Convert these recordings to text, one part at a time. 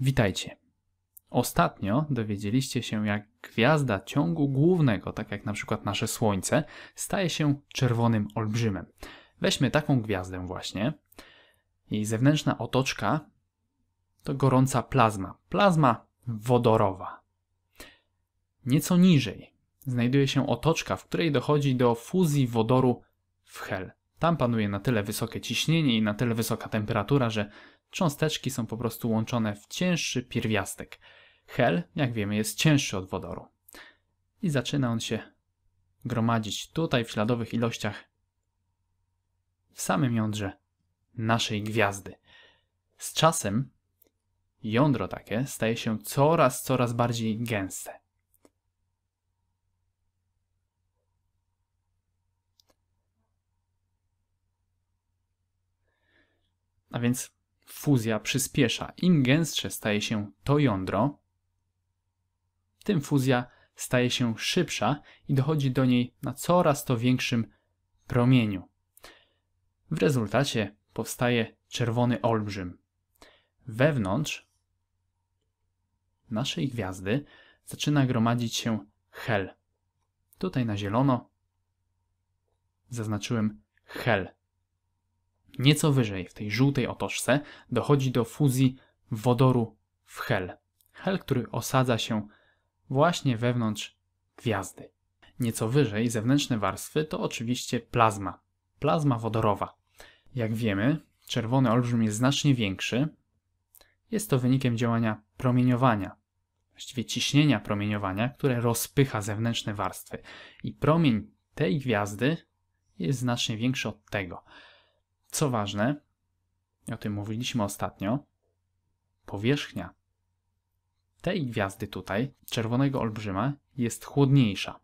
Witajcie. Ostatnio dowiedzieliście się, jak gwiazda ciągu głównego, tak jak na przykład nasze Słońce, staje się czerwonym olbrzymem. Weźmy taką gwiazdę właśnie. Jej zewnętrzna otoczka to gorąca plazma. Plazma wodorowa. Nieco niżej znajduje się otoczka, w której dochodzi do fuzji wodoru w hel. Tam panuje na tyle wysokie ciśnienie i na tyle wysoka temperatura, że cząsteczki są po prostu łączone w cięższy pierwiastek. Hel, jak wiemy, jest cięższy od wodoru. I zaczyna on się gromadzić tutaj w śladowych ilościach w samym jądrze naszej gwiazdy. Z czasem jądro takie staje się coraz, coraz bardziej gęste. A więc fuzja przyspiesza. Im gęstsze staje się to jądro, tym fuzja staje się szybsza i dochodzi do niej na coraz to większym promieniu. W rezultacie powstaje czerwony olbrzym. Wewnątrz naszej gwiazdy zaczyna gromadzić się hel. Tutaj na zielono zaznaczyłem hel. Nieco wyżej, w tej żółtej otoczce, dochodzi do fuzji wodoru w hel. Hel, który osadza się właśnie wewnątrz gwiazdy. Nieco wyżej zewnętrzne warstwy to oczywiście plazma. Plazma wodorowa. Jak wiemy, czerwony olbrzym jest znacznie większy. Jest to wynikiem działania promieniowania, właściwie ciśnienia promieniowania, które rozpycha zewnętrzne warstwy. I promień tej gwiazdy jest znacznie większy od tego. Co ważne, o tym mówiliśmy ostatnio, powierzchnia tej gwiazdy tutaj, czerwonego olbrzyma, jest chłodniejsza.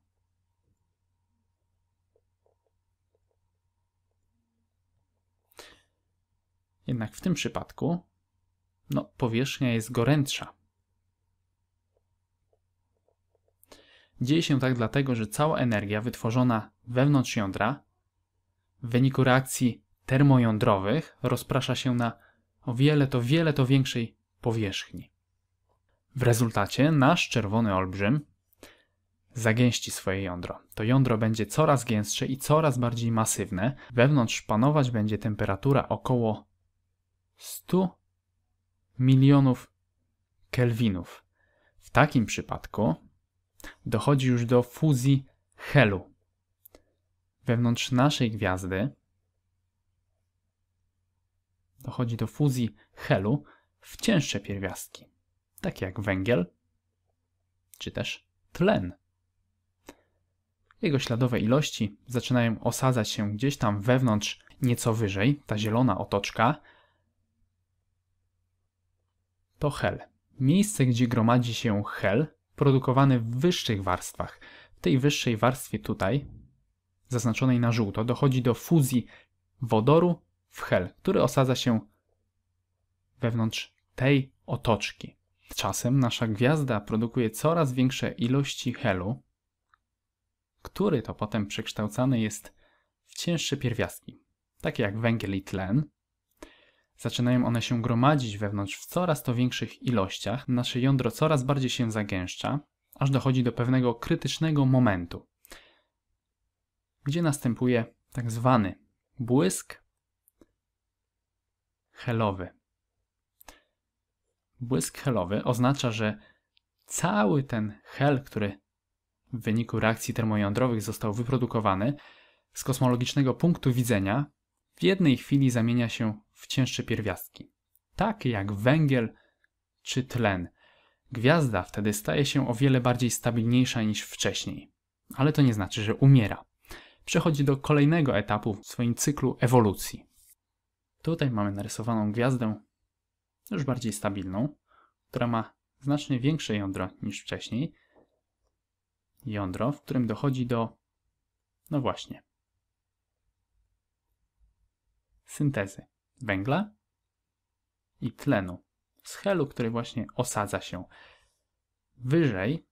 Jednak w tym przypadku no, powierzchnia jest gorętsza. Dzieje się tak dlatego, że cała energia wytworzona wewnątrz jądra w wyniku reakcji termojądrowych rozprasza się na o wiele to wiele to większej powierzchni. W rezultacie nasz czerwony olbrzym zagęści swoje jądro. To jądro będzie coraz gęstsze i coraz bardziej masywne. Wewnątrz panować będzie temperatura około 100 milionów kelwinów. W takim przypadku dochodzi już do fuzji helu. Wewnątrz naszej gwiazdy dochodzi do fuzji helu w cięższe pierwiastki, takie jak węgiel czy też tlen. Jego śladowe ilości zaczynają osadzać się gdzieś tam wewnątrz, nieco wyżej, ta zielona otoczka. To hel. Miejsce, gdzie gromadzi się hel, produkowany w wyższych warstwach. W tej wyższej warstwie tutaj, zaznaczonej na żółto, dochodzi do fuzji wodoru w Hel, który osadza się wewnątrz tej otoczki. Czasem nasza gwiazda produkuje coraz większe ilości helu, który to potem przekształcany jest w cięższe pierwiastki, takie jak węgiel i tlen. Zaczynają one się gromadzić wewnątrz w coraz to większych ilościach, nasze jądro coraz bardziej się zagęszcza, aż dochodzi do pewnego krytycznego momentu, gdzie następuje tak zwany błysk helowy. Błysk helowy oznacza, że cały ten hel, który w wyniku reakcji termojądrowych został wyprodukowany, z kosmologicznego punktu widzenia w jednej chwili zamienia się w cięższe pierwiastki, takie jak węgiel czy tlen. Gwiazda wtedy staje się o wiele bardziej stabilniejsza niż wcześniej, ale to nie znaczy, że umiera. Przechodzi do kolejnego etapu w swoim cyklu ewolucji. Tutaj mamy narysowaną gwiazdę, już bardziej stabilną, która ma znacznie większe jądro niż wcześniej. Jądro, w którym dochodzi do, no właśnie, syntezy węgla i tlenu z helu, który właśnie osadza się. Wyżej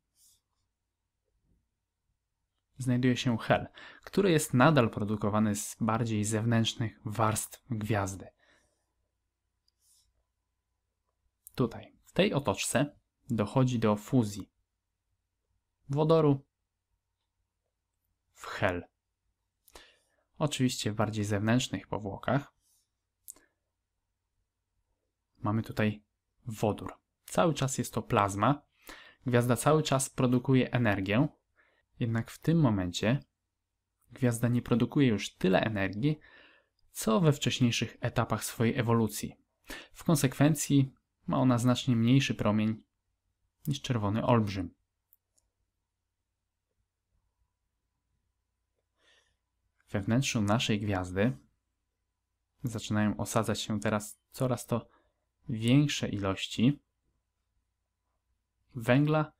znajduje się Hel, który jest nadal produkowany z bardziej zewnętrznych warstw gwiazdy. Tutaj, w tej otoczce dochodzi do fuzji wodoru w Hel. Oczywiście w bardziej zewnętrznych powłokach mamy tutaj wodór. Cały czas jest to plazma. Gwiazda cały czas produkuje energię, jednak w tym momencie gwiazda nie produkuje już tyle energii, co we wcześniejszych etapach swojej ewolucji. W konsekwencji ma ona znacznie mniejszy promień niż czerwony olbrzym. We wnętrzu naszej gwiazdy zaczynają osadzać się teraz coraz to większe ilości węgla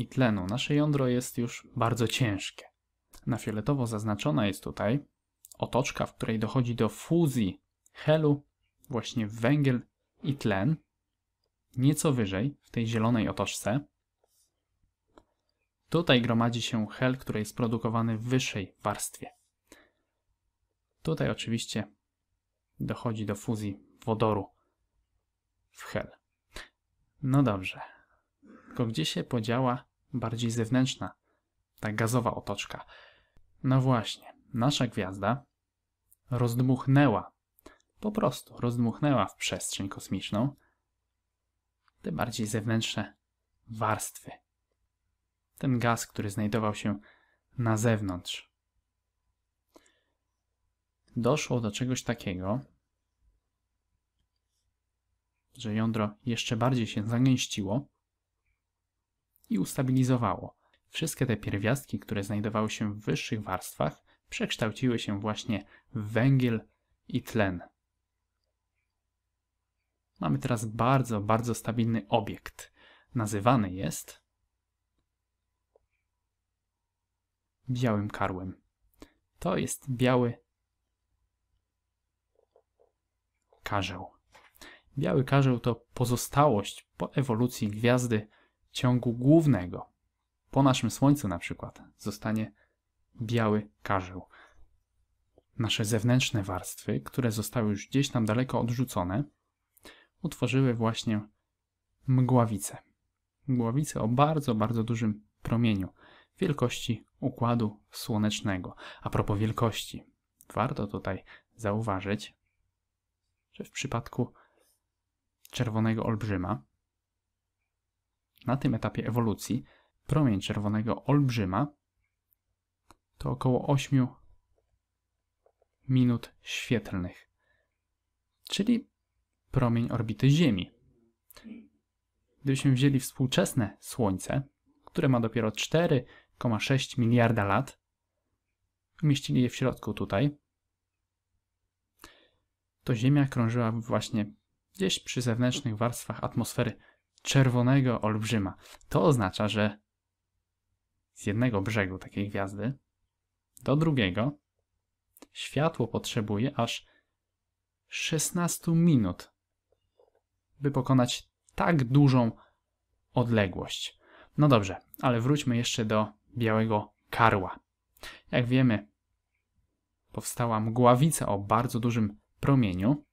i tlenu. Nasze jądro jest już bardzo ciężkie. Na fioletowo zaznaczona jest tutaj otoczka, w której dochodzi do fuzji helu, właśnie węgiel i tlen. Nieco wyżej, w tej zielonej otoczce, tutaj gromadzi się hel, który jest produkowany w wyższej warstwie. Tutaj oczywiście dochodzi do fuzji wodoru w hel. No dobrze, tylko gdzie się podziała bardziej zewnętrzna, ta gazowa otoczka. No właśnie, nasza gwiazda rozdmuchnęła, po prostu rozdmuchnęła w przestrzeń kosmiczną te bardziej zewnętrzne warstwy. Ten gaz, który znajdował się na zewnątrz. Doszło do czegoś takiego, że jądro jeszcze bardziej się zagęściło, i ustabilizowało. Wszystkie te pierwiastki, które znajdowały się w wyższych warstwach, przekształciły się właśnie w węgiel i tlen. Mamy teraz bardzo, bardzo stabilny obiekt. Nazywany jest białym karłem. To jest biały karzeł. Biały karzeł to pozostałość po ewolucji gwiazdy ciągu głównego, po naszym słońcu na przykład, zostanie biały karzeł. Nasze zewnętrzne warstwy, które zostały już gdzieś tam daleko odrzucone, utworzyły właśnie mgławice. Mgławice o bardzo, bardzo dużym promieniu, wielkości układu słonecznego. A propos wielkości, warto tutaj zauważyć, że w przypadku czerwonego olbrzyma na tym etapie ewolucji promień czerwonego olbrzyma to około 8 minut świetlnych, czyli promień orbity Ziemi. Gdybyśmy wzięli współczesne Słońce, które ma dopiero 4,6 miliarda lat, umieścili je w środku tutaj, to Ziemia krążyła właśnie gdzieś przy zewnętrznych warstwach atmosfery czerwonego olbrzyma. To oznacza, że z jednego brzegu takiej gwiazdy do drugiego światło potrzebuje aż 16 minut, by pokonać tak dużą odległość. No dobrze, ale wróćmy jeszcze do białego karła. Jak wiemy, powstała mgławica o bardzo dużym promieniu,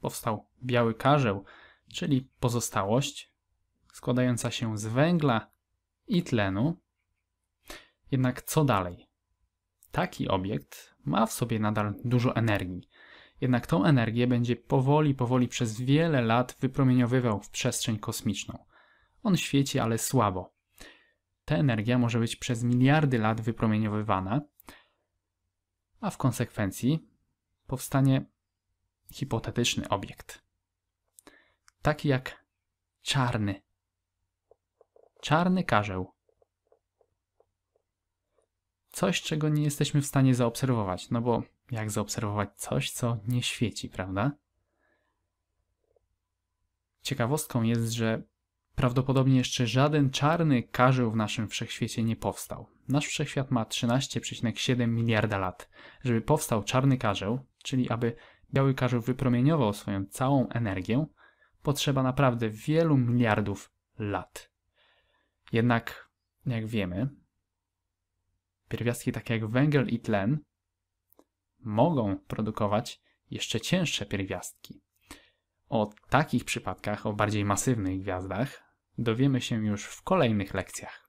powstał biały karzeł, czyli pozostałość składająca się z węgla i tlenu. Jednak co dalej? Taki obiekt ma w sobie nadal dużo energii, jednak tą energię będzie powoli, powoli przez wiele lat wypromieniowywał w przestrzeń kosmiczną. On świeci, ale słabo. Ta energia może być przez miliardy lat wypromieniowywana, a w konsekwencji powstanie hipotetyczny obiekt. Taki jak czarny Czarny karzeł. Coś, czego nie jesteśmy w stanie zaobserwować, no bo jak zaobserwować coś, co nie świeci, prawda? Ciekawostką jest, że prawdopodobnie jeszcze żaden czarny karzeł w naszym wszechświecie nie powstał. Nasz wszechświat ma 13,7 miliarda lat. Żeby powstał czarny karzeł, czyli aby biały karzeł wypromieniował swoją całą energię, potrzeba naprawdę wielu miliardów lat. Jednak, jak wiemy, pierwiastki takie jak węgiel i tlen mogą produkować jeszcze cięższe pierwiastki. O takich przypadkach, o bardziej masywnych gwiazdach, dowiemy się już w kolejnych lekcjach.